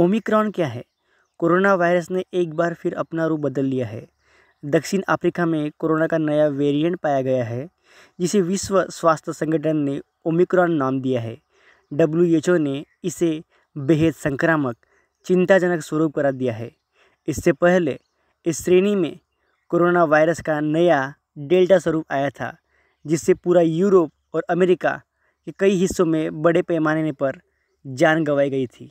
Omicron क्या है corona virus ने एक बार फिर अपना रूप बदल लिया है दक्षिण अफ्रीका में कोरोना का नया वेरिएंट पाया गया है जिसे विश्व स्वास्थ्य संगठन ने ओमिक्रॉन नाम दिया है डब्ल्यू ने इसे बेहद संक्रामक चिंताजनक स्वरूप करा दिया है इससे पहले इस श्रेणी में कोरोना वायरस का नया डेल्टा स्वरूप आया था जिससे पूरा यूरोप और अमेरिका के कई हिस्सों में बड़े पैमाने पर जान गंवाई गई थी